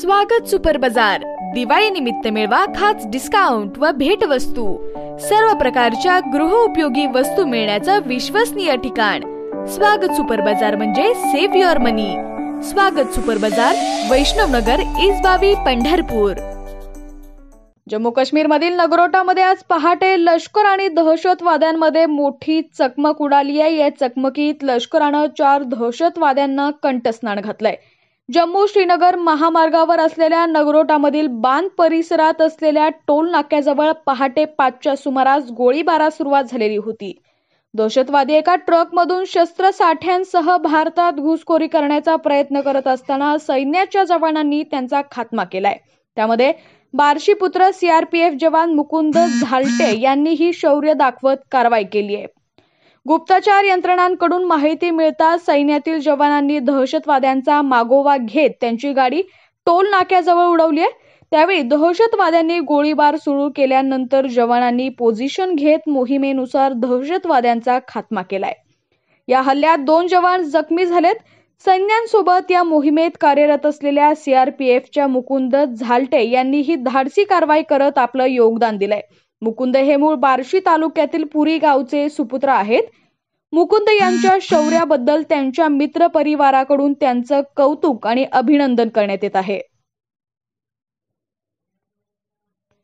स्वागत सुपर बाजार दिवाळी निमित्त मिळवा खास डिस्काउंट व भेट वस्तू सर्व प्रकारच्या उपयोगी वस्तू मिळण्याचं विश्वसनीय ठिकाण स्वागत सुपर बाजार म्हणजे सेव्ह युअर मनी स्वागत सुपर बाजार नगर इजबावी पंढरपूर जम्मू नगरोटा नगरोटामध्ये आज पहाटे लष्कर आणि दहशतवाद्यांमध्ये मोठी चकमक उडाली आहे या चकमकीत लष्करानं चार दहशतवाद्यांना कंठस्नान घातलंय जम्मू श्रीनगर महामार्गावर असलेल्या नगरोटामधील बांध परिसरात असलेल्या टोल नाक्याजवळ पहाटे पाचच्या सुमारास गोळीबारास सुरुवात झालेली होती दहशतवादी एका ट्रकमधून शस्त्रसाठ्यांसह भारतात घुसखोरी करण्याचा प्रयत्न करत असताना सैन्याच्या जवानांनी त्यांचा खात्मा केलाय त्यामध्ये बार्शी पुत्र सीआरपीएफ जवान मुकुंद झालटे यांनीही शौर्य दाखवत कारवाई केली आहे गुप्तचर यंत्रणांकडून माहिती मिळताच सैन्यातील जवानांनी दहशतवाद्यांचा मागोवा घेत त्यांची गाडी टोल नाक्याजवळ उडवली आहे त्यावेळी दहशतवाद्यांनी गोळीबार सुरू केल्यानंतर जवानांनी पोझिशन घेत मोहिमेनुसार दहशतवाद्यांचा खात्मा केलाय या हल्ल्यात दोन जवान जखमी झालेत सैन्यांसोबत या मोहिमेत कार्यरत असलेल्या सीआरपीएफच्या मुकुंद झालटे यांनीही धाडसी कारवाई करत आपलं योगदान दिलंय मुकुंद हे मूळ बार्शी तालुक्यातील पुरी गावचे सुपुत्र आहेत मुकुंद यांच्या शौर्याबद्दल त्यांच्या मित्र परिवाराकडून त्यांचं कौतुक आणि अभिनंदन करण्यात येत आहे